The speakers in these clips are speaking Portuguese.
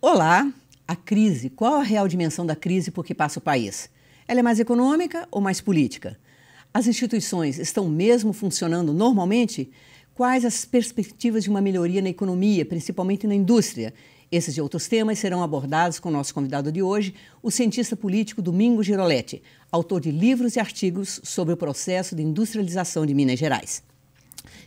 Olá! A crise. Qual a real dimensão da crise por que passa o país? Ela é mais econômica ou mais política? As instituições estão mesmo funcionando normalmente? Quais as perspectivas de uma melhoria na economia, principalmente na indústria? Esses e outros temas serão abordados com o nosso convidado de hoje, o cientista político Domingo Giroletti, autor de livros e artigos sobre o processo de industrialização de Minas Gerais.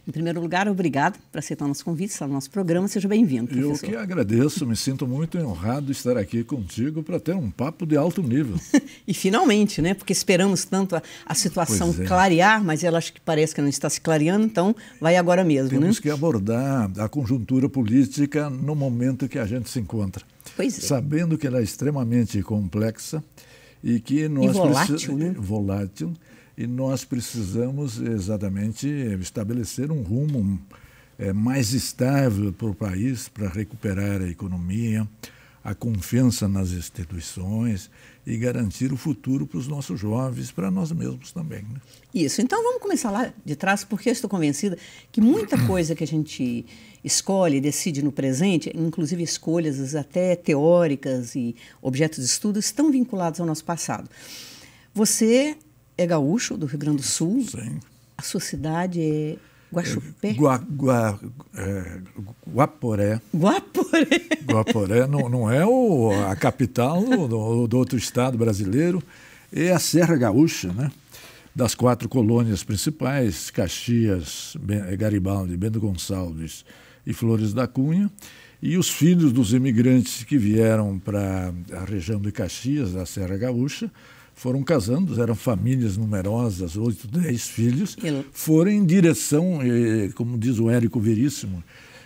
Em primeiro lugar, obrigado por aceitar o nosso convite, estar no nosso programa. Seja bem-vindo, professor. Eu que agradeço, me sinto muito honrado de estar aqui contigo para ter um papo de alto nível. e finalmente, né? Porque esperamos tanto a, a situação é. clarear, mas ela acho que parece que não está se clareando, então vai agora mesmo, Temos né? Temos que abordar a conjuntura política no momento que a gente se encontra. Pois é. Sabendo que ela é extremamente complexa e que nós... E volátil, né? Volátil e nós precisamos exatamente eh, estabelecer um rumo é, mais estável para o país, para recuperar a economia, a confiança nas instituições e garantir o futuro para os nossos jovens, para nós mesmos também. Né? Isso. Então vamos começar lá de trás, porque eu estou convencida que muita coisa que a gente escolhe, decide no presente, inclusive escolhas até teóricas e objetos de estudo, estão vinculados ao nosso passado. Você é gaúcho, do Rio Grande do Sul. Sim. A sua cidade é Guaxupé? É, gua, gua, é, Guaporé. Guaporé. Guaporé não, não é o, a capital do, do, outro estado brasileiro, é a Serra Gaúcha, né? Das quatro colônias principais, Caxias, é, Garibaldi, Bento Gonçalves e Flores da Cunha, e os filhos dos imigrantes que vieram para a região de Caxias, da Serra Gaúcha, foram casando, eram famílias numerosas, oito, dez filhos, foram em direção, eh, como diz o Érico Veríssimo,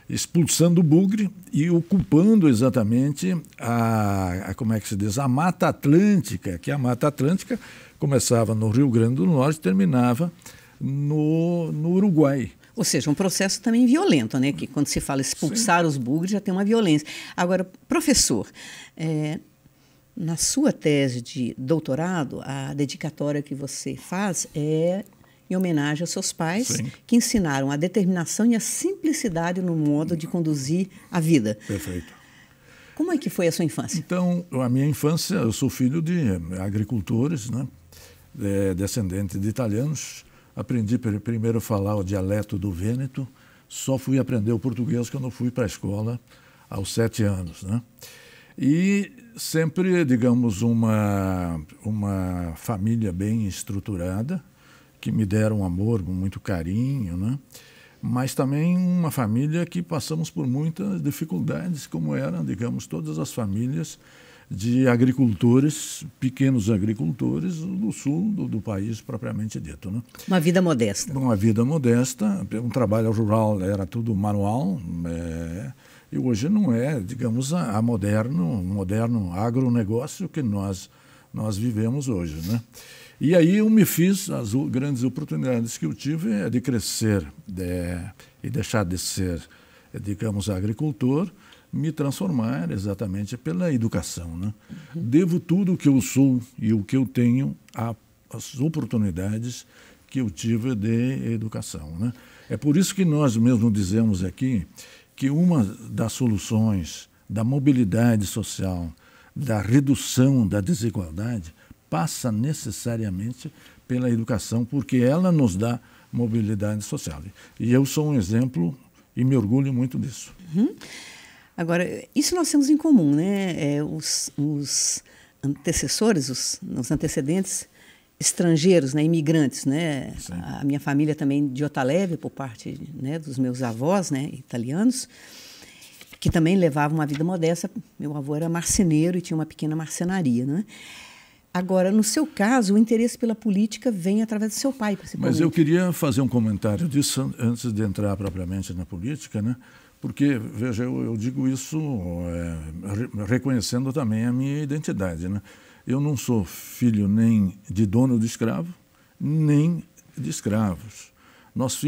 expulsando o bugre e ocupando exatamente a, a, como é que se diz a Mata Atlântica, que é a Mata Atlântica começava no Rio Grande do Norte, terminava no, no Uruguai. Ou seja, um processo também violento, né? Que quando se fala expulsar Sim. os bugres já tem uma violência. Agora, professor, é, na sua tese de doutorado, a dedicatória que você faz é em homenagem aos seus pais, Sim. que ensinaram a determinação e a simplicidade no modo de conduzir a vida. Perfeito. Como é que foi a sua infância? Então, a minha infância, eu sou filho de eh, agricultores, né? É, descendente de italianos. Aprendi primeiro a falar o dialeto do Vêneto. Só fui aprender o português quando fui para a escola aos sete anos, né? E sempre, digamos, uma, uma família bem estruturada, que me deram amor, muito carinho, né? mas também uma família que passamos por muitas dificuldades, como eram, digamos, todas as famílias de agricultores, pequenos agricultores do sul do, do país propriamente dito. Né? Uma vida modesta. Uma vida modesta, um trabalho rural era tudo manual, é e hoje não é, digamos, a, a moderno, moderno agronegócio que nós, nós vivemos hoje. Né? E aí eu me fiz, as grandes oportunidades que eu tive é de crescer de, e deixar de ser, digamos, agricultor, me transformar exatamente pela educação. Né? Uhum. Devo tudo o que eu sou e o que eu tenho às oportunidades que eu tive de educação. Né? É por isso que nós mesmo dizemos aqui que uma das soluções da mobilidade social, da redução da desigualdade, passa necessariamente pela educação, porque ela nos dá mobilidade social. E eu sou um exemplo e me orgulho muito disso. Uhum. Agora, isso nós temos em comum, né? É, os, os antecessores, os, os antecedentes estrangeiros, né, imigrantes, né? Sim. A minha família também de Otaleve, por parte né, dos meus avós, né, italianos, que também levavam uma vida modesta. Meu avô era marceneiro e tinha uma pequena marcenaria, né? Agora, no seu caso, o interesse pela política vem através do seu pai, principalmente. Mas eu queria fazer um comentário disso antes de entrar propriamente na política, né? Porque, veja, eu, eu digo isso é, reconhecendo também a minha identidade, né? Eu não sou filho nem de dono de escravo, nem de escravos. Nós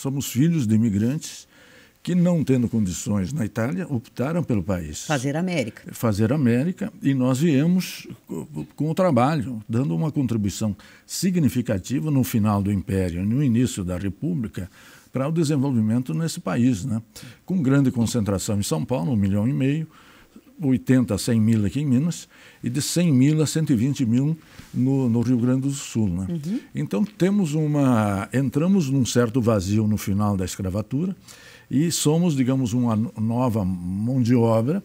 somos filhos de imigrantes que, não tendo condições na Itália, optaram pelo país. Fazer América. Fazer América, e nós viemos com o trabalho, dando uma contribuição significativa no final do Império, no início da República, para o desenvolvimento nesse país, né? com grande concentração em São Paulo, um milhão e meio, 80 a 100 mil aqui em Minas e de 100 mil a 120 mil no, no Rio Grande do Sul. Né? Uhum. Então temos uma, entramos num certo vazio no final da escravatura e somos, digamos, uma nova mão de obra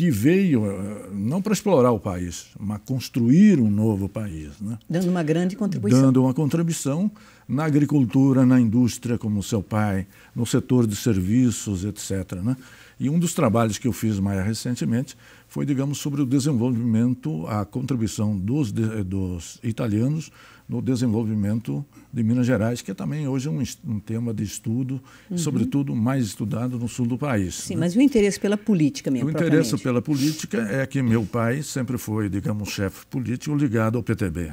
que veio eh, não para explorar o país, mas construir um novo país. Né? Dando uma grande contribuição. Dando uma contribuição na agricultura, na indústria, como seu pai, no setor de serviços, etc. Né? E um dos trabalhos que eu fiz mais recentemente foi, digamos, sobre o desenvolvimento, a contribuição dos, dos italianos no desenvolvimento de Minas Gerais, que é também hoje um, um tema de estudo, uhum. sobretudo mais estudado no sul do país. Sim, né? mas o interesse pela política mesmo. O interesse pela política é que meu pai sempre foi, digamos, chefe político ligado ao PTB.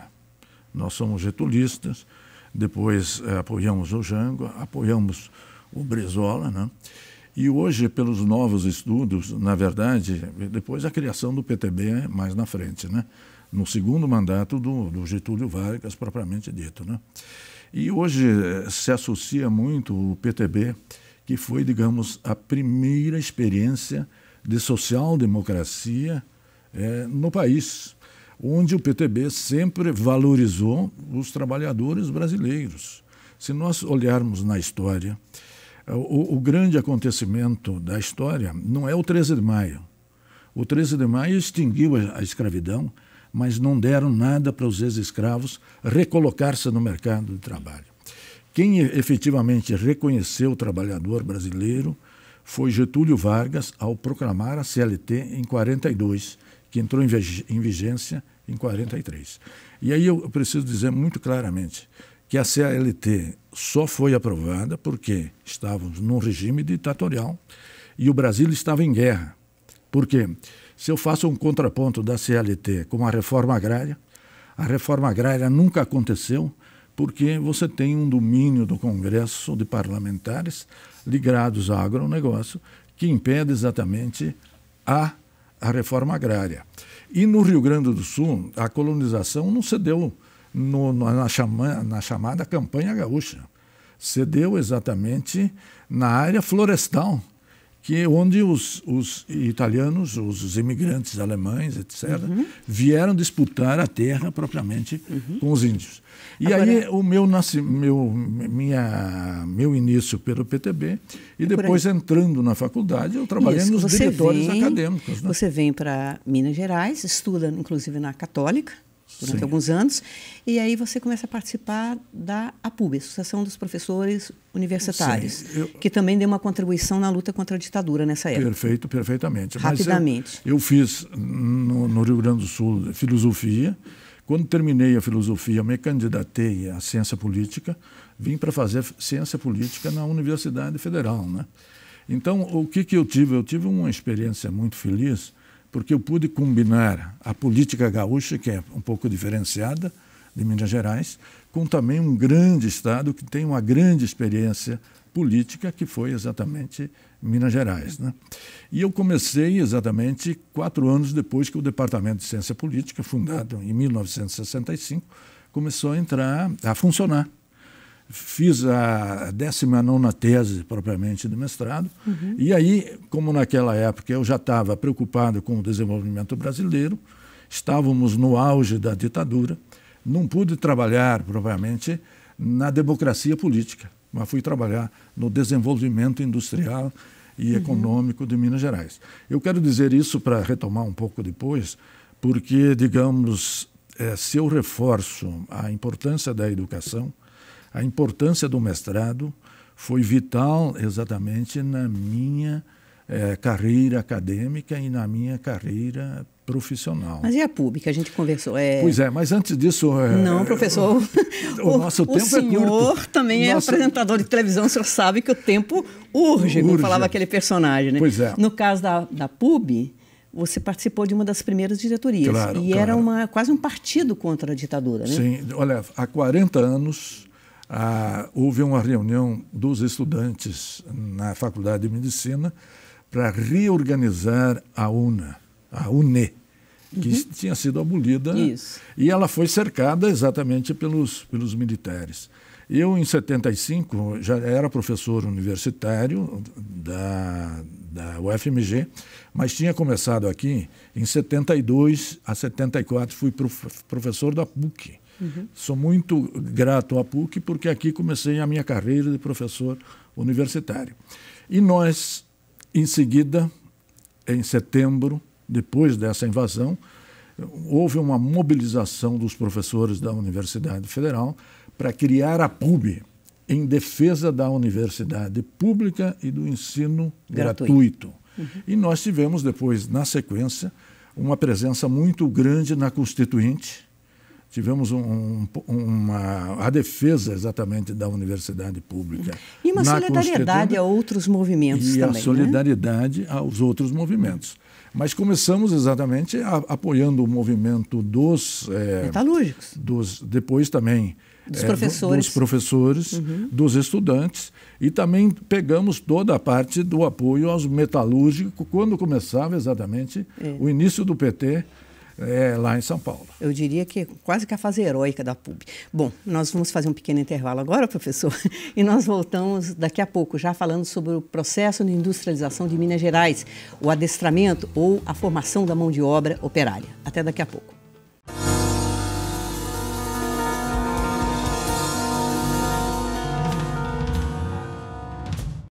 Nós somos getulistas, depois eh, apoiamos o Jango, apoiamos o Brizola, né? E hoje, pelos novos estudos, na verdade, depois a criação do PTB é mais na frente, né? no segundo mandato do, do Getúlio Vargas, propriamente dito. Né? E hoje eh, se associa muito o PTB, que foi, digamos, a primeira experiência de social-democracia é, no país, onde o PTB sempre valorizou os trabalhadores brasileiros. Se nós olharmos na história, o, o grande acontecimento da história não é o 13 de maio. O 13 de maio extinguiu a, a escravidão, mas não deram nada para os ex-escravos recolocar-se no mercado de trabalho. Quem efetivamente reconheceu o trabalhador brasileiro foi Getúlio Vargas ao proclamar a CLT em 42, que entrou em, em vigência em 43. E aí eu preciso dizer muito claramente que a CLT só foi aprovada porque estávamos num regime ditatorial e o Brasil estava em guerra. Por quê? Se eu faço um contraponto da CLT com a reforma agrária, a reforma agrária nunca aconteceu porque você tem um domínio do Congresso de parlamentares ligados ao agronegócio que impede exatamente a, a reforma agrária. E no Rio Grande do Sul, a colonização não cedeu no, na, chama, na chamada Campanha Gaúcha. Cedeu exatamente na área florestal, que é onde os, os italianos, os imigrantes alemães, etc., uhum. vieram disputar a terra propriamente uhum. com os índios. E Agora, aí o meu, nasci, meu, minha, meu início pelo PTB e é depois entrando na faculdade eu trabalhei Isso, nos diretórios vem, acadêmicos. Né? Você vem para Minas Gerais, estuda inclusive na Católica, durante Sim. alguns anos. E aí você começa a participar da APUB, Associação dos Professores Universitários, eu... que também deu uma contribuição na luta contra a ditadura nessa época. Perfeito, perfeitamente. Rapidamente. Eu, eu, fiz no, no Rio Grande do Sul filosofia. Quando terminei a filosofia, me candidatei à ciência política, vim para fazer ciência política na Universidade Federal, né? Então, o que que eu tive? Eu tive uma experiência muito feliz porque eu pude combinar a política gaúcha, que é um pouco diferenciada de Minas Gerais, com também um grande estado que tem uma grande experiência política, que foi exatamente Minas Gerais. Né? E eu comecei exatamente quatro anos depois que o Departamento de Ciência Política, fundado em 1965, começou a entrar, a funcionar Fiz a 19 tese, propriamente, do mestrado. Uhum. E aí, como naquela época eu já estava preocupado com o desenvolvimento brasileiro, estávamos no auge da ditadura, não pude trabalhar, propriamente, na democracia política, mas fui trabalhar no desenvolvimento industrial e uhum. econômico de Minas Gerais. Eu quero dizer isso para retomar um pouco depois, porque, digamos, é, se eu reforço a importância da educação, a importância do mestrado foi vital exatamente na minha é, carreira acadêmica e na minha carreira profissional. Mas e a pública? A gente conversou. É... Pois é, mas antes disso. É... Não, professor. O, o nosso o tempo é curto. O senhor também Nossa... é apresentador de televisão, o senhor sabe que o tempo urge, urge. como falava aquele personagem, né? Pois é. No caso da, da PUB, você participou de uma das primeiras diretorias. Claro, e claro. era uma, quase um partido contra a ditadura, né? Sim, olha, há 40 anos ah, houve uma reunião dos estudantes na Faculdade de Medicina para reorganizar a UNA, a UNE, que uhum. tinha sido abolida. Isso. E ela foi cercada exatamente pelos, pelos militares. Eu, em 75, já era professor universitário da, da UFMG, mas tinha começado aqui em 72 a 74, fui prof, professor da PUC. Uhum. Sou muito grato à PUC porque aqui comecei a minha carreira de professor universitário. E nós, em seguida, em setembro, depois dessa invasão, houve uma mobilização dos professores da Universidade Federal para criar a PUB em defesa da universidade pública e do ensino gratuito. gratuito. Uhum. E nós tivemos depois, na sequência, uma presença muito grande na Constituinte, tivemos um, um, uma, a defesa exatamente da universidade pública. E uma solidariedade a outros movimentos e também. E né? a solidariedade né? aos outros movimentos. Mas começamos exatamente a, apoiando o movimento dos... É, Metalúrgicos. Dos, depois também... Dos é, professores. Dos professores, uhum. dos estudantes. E também pegamos toda a parte do apoio aos metalúrgicos, quando começava exatamente é. o início do PT é, lá em São Paulo. Eu diria que quase que a fase heróica da PUB. Bom, nós vamos fazer um pequeno intervalo agora, professor, e nós voltamos daqui a pouco, já falando sobre o processo de industrialização de Minas Gerais, o adestramento ou a formação da mão de obra operária. Até daqui a pouco.